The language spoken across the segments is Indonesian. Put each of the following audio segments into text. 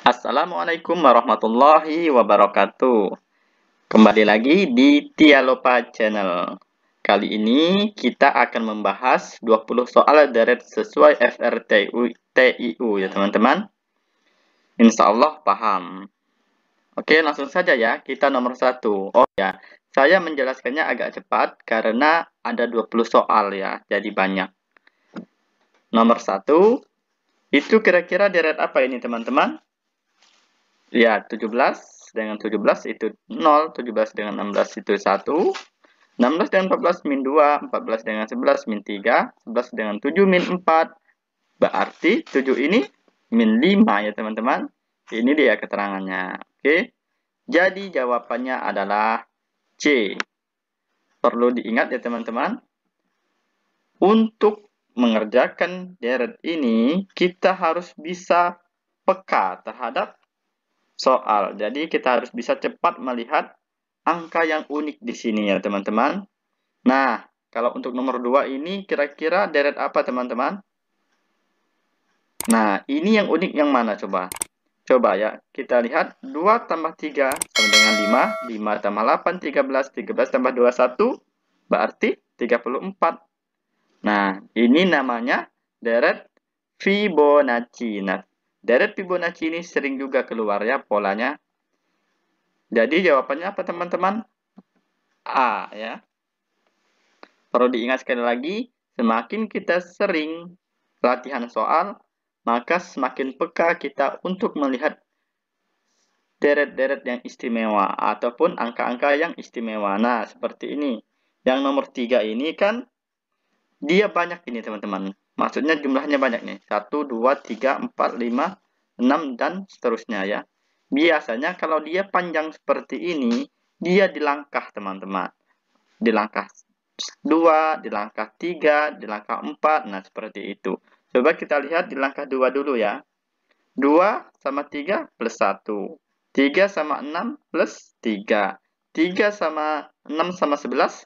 Assalamualaikum warahmatullahi wabarakatuh. Kembali lagi di Tialopa Channel. Kali ini kita akan membahas 20 soal deret sesuai FRTU TIU ya teman-teman. Insya Allah paham. Oke langsung saja ya kita nomor satu. Oh ya saya menjelaskannya agak cepat karena ada 20 soal ya jadi banyak. Nomor satu itu kira-kira deret apa ini teman-teman? Ya, 17 dengan 17 itu 0, 17 dengan 16 itu 1, 16 dengan 14 min 2, 14 dengan 11 min 3, 11 dengan 7 min 4. Berarti 7 ini min 5 ya teman-teman. Ini dia keterangannya. Oke. Jadi jawabannya adalah C. Perlu diingat ya teman-teman. Untuk mengerjakan deret ini, kita harus bisa peka terhadap soal. Jadi kita harus bisa cepat melihat angka yang unik di sini ya teman-teman. Nah, kalau untuk nomor 2 ini kira-kira deret apa teman-teman? Nah, ini yang unik yang mana coba? Coba ya, kita lihat 2 tambah 3 sama dengan 5, 5 tambah 8, 13, 13 tambah 21, berarti 34. Nah, ini namanya deret Fibonacci. Nah, Deret Fibonacci ini sering juga keluar ya polanya. Jadi jawabannya apa teman-teman? A ya. Perlu diingat sekali lagi, semakin kita sering latihan soal, maka semakin peka kita untuk melihat deret-deret yang istimewa ataupun angka-angka yang istimewa. Nah, seperti ini. Yang nomor tiga ini kan dia banyak ini teman-teman. Maksudnya jumlahnya banyak nih. 1, 2, 3, 4, 5, 6, dan seterusnya ya. Biasanya kalau dia panjang seperti ini, dia dilangkah teman-teman. dilangkah 2, dilangkah 3, dilangkah 4, nah seperti itu. Coba kita lihat di langkah 2 dulu ya. 2 sama 3 plus 1. 3 sama 6 plus 3. 3 sama 6 sama 11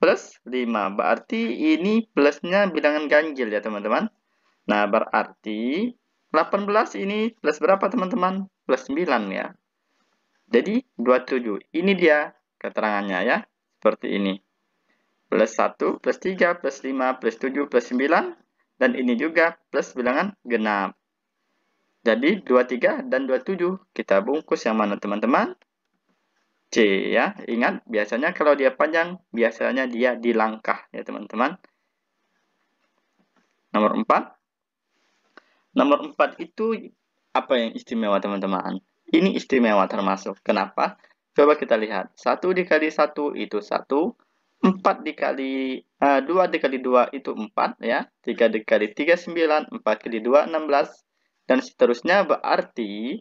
plus 5. Berarti ini plusnya bilangan ganjil ya teman-teman. Nah, berarti 18 ini plus berapa teman-teman? Plus 9 ya. Jadi 27. Ini dia keterangannya ya. Seperti ini. Plus 1, plus 3, plus 5, plus 7, plus 9. Dan ini juga plus bilangan genap. Jadi 23 dan 27 kita bungkus yang mana teman-teman? C ya. Ingat, biasanya kalau dia panjang, biasanya dia di langkah ya teman-teman. Nomor 4. Nomor 4 itu apa yang istimewa teman-teman? Ini istimewa termasuk. Kenapa? Coba kita lihat. 1 dikali 1 itu 1. 4 dikali uh, eh, 2 dikali 2 itu 4 ya. 3 dikali 3 9, 4 dikali 2 16 dan seterusnya berarti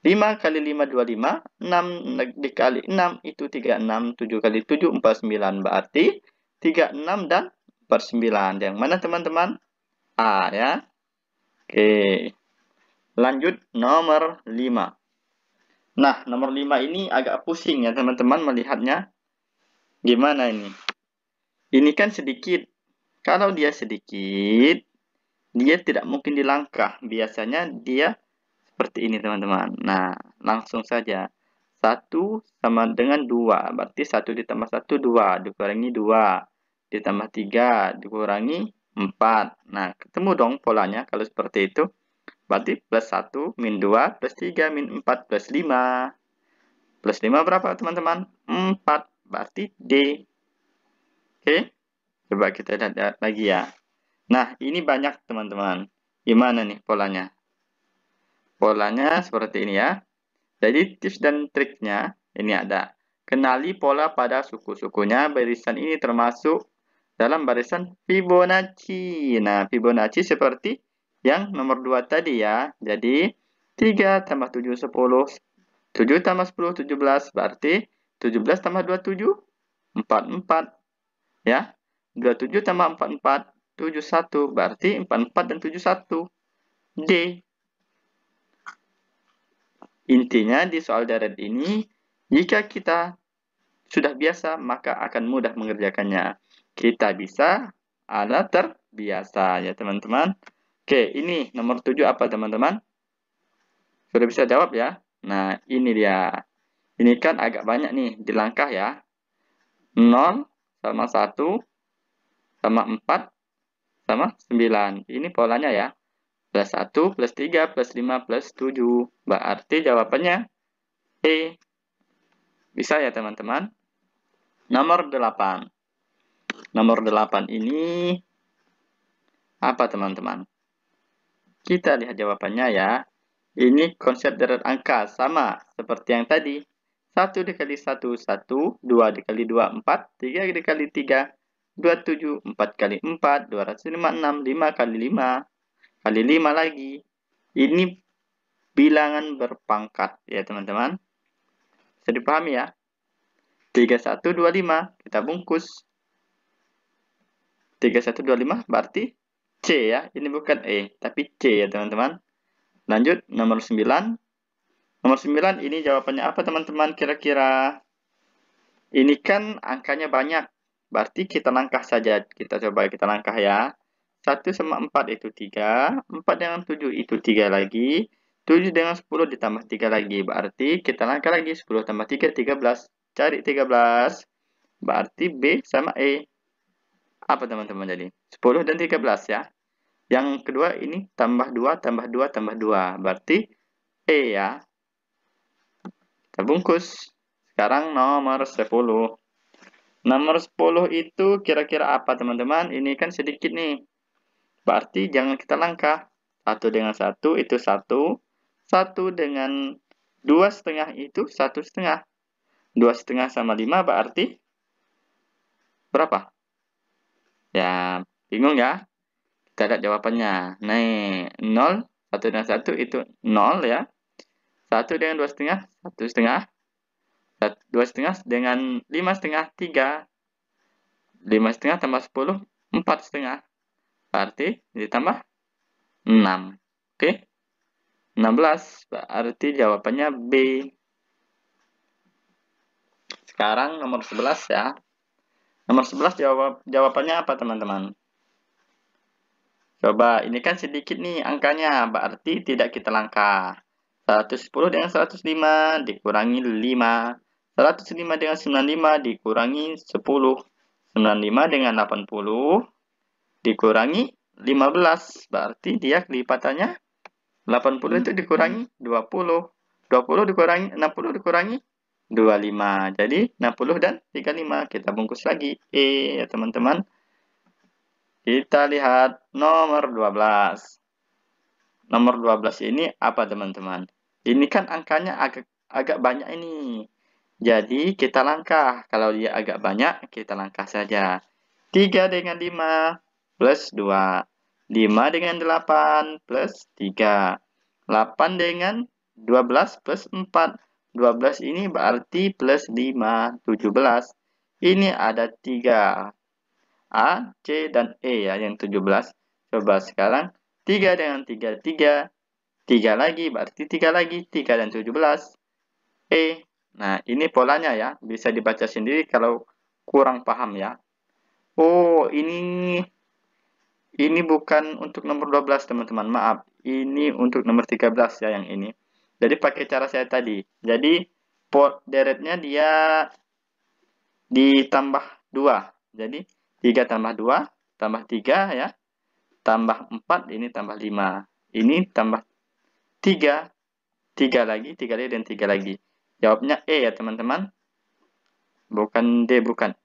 5 kali 5, 25. 6 dikali 6 itu 36. 7 kali 7, 49. Berarti 36 dan 49. Yang mana teman-teman? A ya. Oke. Lanjut nomor 5. Nah, nomor 5 ini agak pusing ya teman-teman melihatnya. Gimana ini? Ini kan sedikit. Kalau dia sedikit, dia tidak mungkin dilangkah. Biasanya dia seperti ini teman-teman nah langsung saja 1 sama dengan 2 berarti 1 ditambah 1 2 dikurangi 2 ditambah 3 dikurangi 4 nah ketemu dong polanya kalau seperti itu berarti plus 1 min 2 plus 3 min 4 plus 5 plus 5 berapa teman-teman 4 berarti D oke coba kita lihat lagi ya nah ini banyak teman-teman gimana nih polanya Polanya seperti ini ya. Jadi tips dan triknya ini ada. Kenali pola pada suku-sukunya. Barisan ini termasuk dalam barisan Fibonacci. Nah, Fibonacci seperti yang nomor 2 tadi ya. Jadi 3 tambah 7, 10. 7 tambah 10, 17. Berarti 17 tambah 27, 44. Ya, 27 tambah 44, 71. Berarti 44 dan 71. D. Intinya di soal darat ini, jika kita sudah biasa, maka akan mudah mengerjakannya. Kita bisa ala terbiasa ya teman-teman. Oke, ini nomor 7 apa teman-teman? Sudah bisa jawab ya? Nah, ini dia. Ini kan agak banyak nih di langkah ya. 0 sama 1 sama 4 sama 9. Ini polanya ya. Plus 1, plus 3, plus 5, plus 7. Berarti jawabannya E. Bisa ya teman-teman? Nomor 8. Nomor 8 ini apa teman-teman? Kita lihat jawabannya ya. Ini konsep deret angka sama seperti yang tadi. 1 dikali 1, 1. 2 dikali 2, 4. 3 dikali 3, 27. 4 kali 4, 256. 5 kali 5, kali 5 lagi. Ini bilangan berpangkat ya teman-teman. Bisa dipahami ya? 3125 kita bungkus. 3125 berarti C ya. Ini bukan E, tapi C ya teman-teman. Lanjut nomor 9. Nomor 9 ini jawabannya apa teman-teman kira-kira? Ini kan angkanya banyak. Berarti kita langkah saja. Kita coba kita langkah ya. 1 sama 4 itu 3, 4 dengan 7 itu 3 lagi, 7 dengan 10 ditambah 3 lagi, berarti kita langkah lagi 10 tambah 3, 13, cari 13, berarti B sama E. Apa teman-teman jadi? 10 dan 13 ya. Yang kedua ini tambah 2, tambah 2, tambah 2, berarti E ya. Kita bungkus. Sekarang nomor 10. Nomor 10 itu kira-kira apa teman-teman? Ini kan sedikit nih. Berarti jangan kita langkah. satu dengan satu itu satu satu dengan dua setengah itu satu setengah. dua setengah sama lima berarti berapa? Ya, bingung ya? Kita lihat jawabannya. Nih, nol satu dengan satu itu nol ya. satu dengan dua setengah, satu setengah. dua setengah dengan lima setengah, tiga lima setengah tambah sepuluh empat setengah berarti ditambah 6. Oke. Okay? 16 berarti jawabannya B. Sekarang nomor 11 ya. Nomor 11 jawab jawabannya apa teman-teman? Coba ini kan sedikit nih angkanya berarti tidak kita langkah. 110 dengan 105 dikurangi 5. 105 dengan 95 dikurangi 10. 95 dengan 80 dikurangi 15 berarti dia kelipatannya 80 itu dikurangi 20 20 dikurangi 60 dikurangi 25 jadi 60 dan 35 kita bungkus lagi E ya teman-teman kita lihat nomor 12 nomor 12 ini apa teman-teman ini kan angkanya agak agak banyak ini jadi kita langkah kalau dia agak banyak kita langkah saja 3 dengan 5 plus 2. 5 dengan 8 plus 3. 8 dengan 12 plus 4. 12 ini berarti plus 5, 17. Ini ada 3. A, C, dan E ya yang 17. Coba sekarang 3 dengan 3, 3. 3 lagi, berarti 3 lagi. 3 dan 17. E. Nah, ini polanya ya. Bisa dibaca sendiri kalau kurang paham ya. Oh, ini ini bukan untuk nomor 12 teman-teman, maaf. Ini untuk nomor 13 ya yang ini. Jadi pakai cara saya tadi. Jadi port deretnya dia ditambah 2. Jadi 3 tambah 2, tambah 3 ya. Tambah 4, ini tambah 5. Ini tambah 3. 3 lagi, 3 lagi, dan 3 lagi. Jawabnya E ya teman-teman. Bukan D, bukan.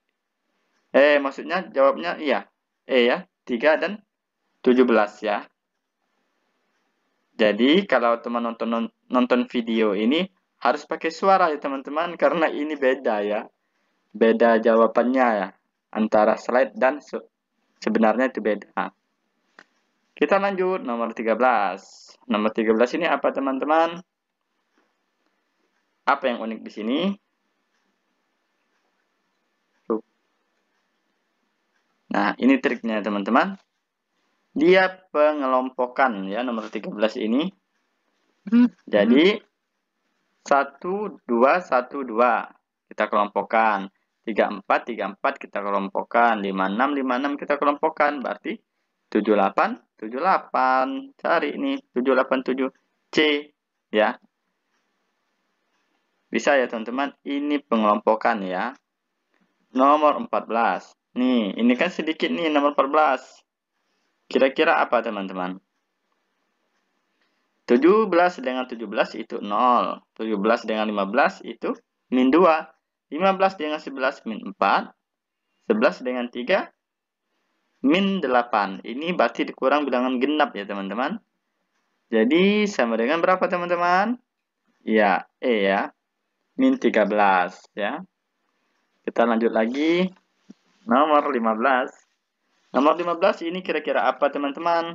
Eh, maksudnya jawabnya iya. E ya. 3 dan 17 ya. Jadi kalau teman nonton nonton video ini harus pakai suara ya teman-teman karena ini beda ya. Beda jawabannya ya antara slide dan sebenarnya itu beda. Kita lanjut nomor 13. Nomor 13 ini apa teman-teman? Apa yang unik di sini? Nah, ini triknya teman-teman. Dia pengelompokan ya nomor 13 ini. Hmm. Jadi 1 2 1 2 kita kelompokkan. 34 34 kita kelompokkan, 56 56 kita kelompokkan. Berarti 78 78 cari ini 7 C ya. Bisa ya teman-teman, ini pengelompokan ya. Nomor 14 Nih, ini kan sedikit nih nomor 14. Kira-kira apa teman-teman? 17 dengan 17 itu 0. 17 dengan 15 itu min 2. 15 dengan 11 min 4. 11 dengan 3 min 8. Ini berarti dikurang bilangan genap ya teman-teman. Jadi sama dengan berapa teman-teman? Ya, E ya. Min 13 ya. Kita lanjut lagi. Nomor 15. Nomor 15 ini kira-kira apa teman-teman?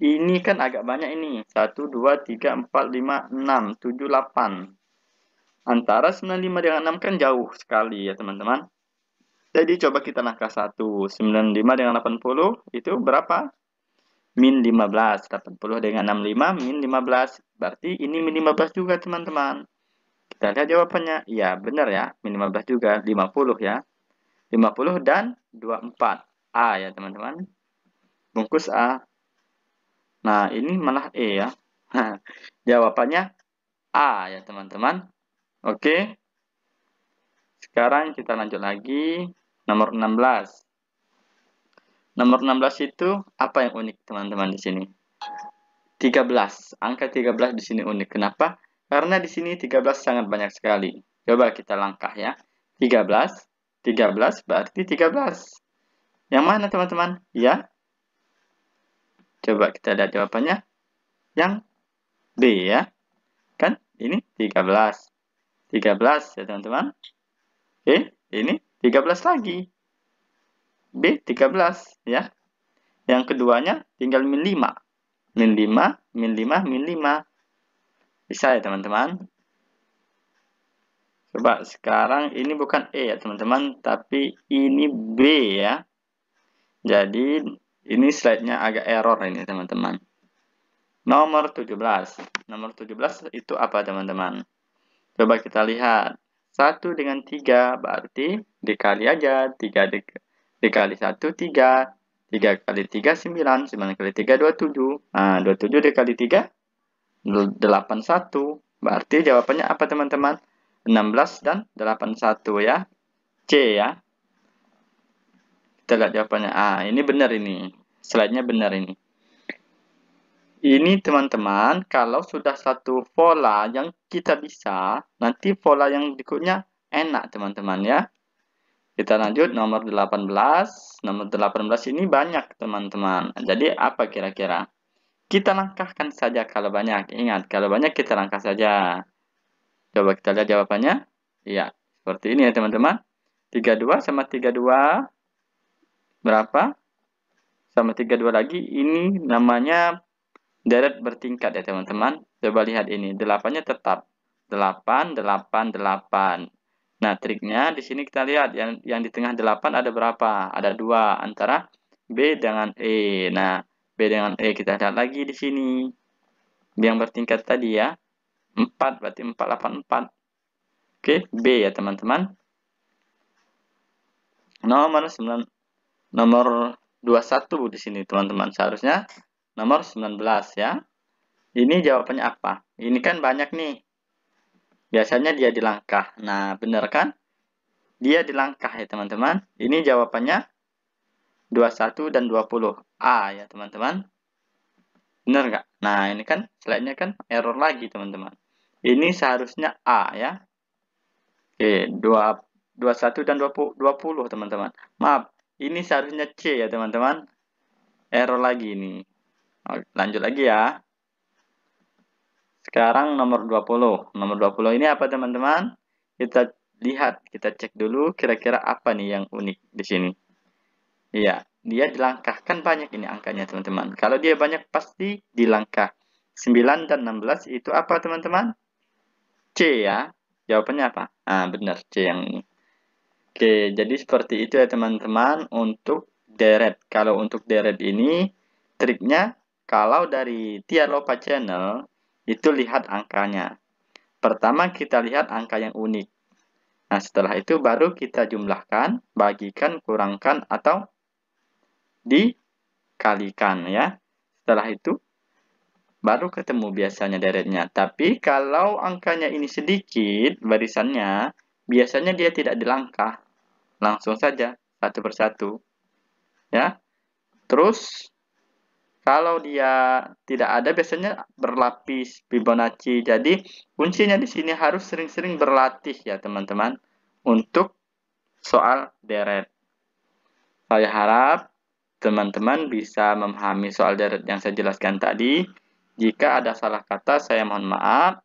Ini kan agak banyak ini. 1, 2, 3, 4, 5, 6, 7, 8. Antara 95 dengan 6 kan jauh sekali ya teman-teman. Jadi coba kita langkah 1. 95 dengan 80 itu berapa? Min 15. 80 dengan 65 min 15. Berarti ini min 15 juga teman-teman. Kita lihat jawabannya. Ya benar ya. Min 15 juga. 50 ya. 50 dan 24. A ya teman-teman. Bungkus A. Nah ini malah E ya. Jawabannya A ya teman-teman. Oke. Sekarang kita lanjut lagi. Nomor 16. Nomor 16 itu apa yang unik teman-teman di sini? 13. Angka 13 di sini unik. Kenapa? Karena di sini 13 sangat banyak sekali. Coba kita langkah ya. 13. 13 berarti 13. Yang mana teman-teman? Ya. Coba kita lihat jawabannya. Yang B ya. Kan ini 13. 13 ya teman-teman. Oke, eh, ini 13 lagi. B 13 ya. Yang keduanya tinggal min 5. Min 5, min 5, min 5. Bisa ya teman-teman? Coba sekarang ini bukan E ya teman-teman, tapi ini B ya. Jadi ini slide-nya agak error ini teman-teman. Nomor 17. Nomor 17 itu apa teman-teman? Coba kita lihat. 1 dengan 3 berarti dikali aja. 3 di, dikali 1, 3. 3 kali 3, 9. 9 kali 3, 27. Nah, 27 dikali 3, 81. Berarti jawabannya apa teman-teman? 16 dan 81 ya. C ya. Kita lihat jawabannya. Ah, ini benar ini. Slide-nya benar ini. Ini teman-teman, kalau sudah satu pola yang kita bisa, nanti pola yang berikutnya enak teman-teman ya. Kita lanjut nomor 18. Nomor 18 ini banyak teman-teman. Jadi apa kira-kira? Kita langkahkan saja kalau banyak. Ingat, kalau banyak kita langkah saja. Coba kita lihat jawabannya. Iya, seperti ini ya teman-teman. 32 sama 32 berapa? Sama 32 lagi, ini namanya deret bertingkat ya teman-teman. Coba lihat ini, delapannya tetap. 8, 8, 8. Nah, triknya di sini kita lihat yang yang di tengah 8 ada berapa? Ada dua antara B dengan E. Nah, B dengan E kita lihat lagi di sini. Yang bertingkat tadi ya. 4 berarti 484. Oke, B ya teman-teman. Nomor 9 nomor 21 di sini teman-teman seharusnya nomor 19 ya. Ini jawabannya apa? Ini kan banyak nih. Biasanya dia di langkah. Nah, benar kan? Dia di langkah ya teman-teman. Ini jawabannya 21 dan 20. A ya teman-teman. Benar nggak? Nah, ini kan selainnya kan error lagi teman-teman. Ini seharusnya A ya. Oke, 2, 21 dan 20 teman-teman. Maaf, ini seharusnya C ya teman-teman. Error lagi ini. Lanjut lagi ya. Sekarang nomor 20. Nomor 20 ini apa teman-teman? Kita lihat, kita cek dulu kira-kira apa nih yang unik di sini. Iya, dia dilangkahkan banyak ini angkanya teman-teman. Kalau dia banyak pasti dilangkah. 9 dan 16 itu apa teman-teman? C ya. Jawabannya apa? Ah, benar C yang ini. Oke, jadi seperti itu ya teman-teman untuk deret. Kalau untuk deret ini triknya kalau dari Tialopa channel itu lihat angkanya. Pertama kita lihat angka yang unik. Nah, setelah itu baru kita jumlahkan, bagikan, kurangkan atau dikalikan ya. Setelah itu baru ketemu biasanya deretnya. Tapi kalau angkanya ini sedikit barisannya, biasanya dia tidak dilangkah. Langsung saja, satu persatu. Ya. Terus, kalau dia tidak ada, biasanya berlapis, Fibonacci. Jadi, kuncinya di sini harus sering-sering berlatih ya, teman-teman. Untuk soal deret. Saya harap teman-teman bisa memahami soal deret yang saya jelaskan tadi. Jika ada salah kata, saya mohon maaf.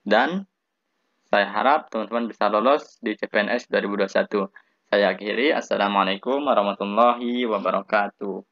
Dan saya harap teman-teman bisa lolos di CPNS 2021. Saya akhiri. Assalamualaikum warahmatullahi wabarakatuh.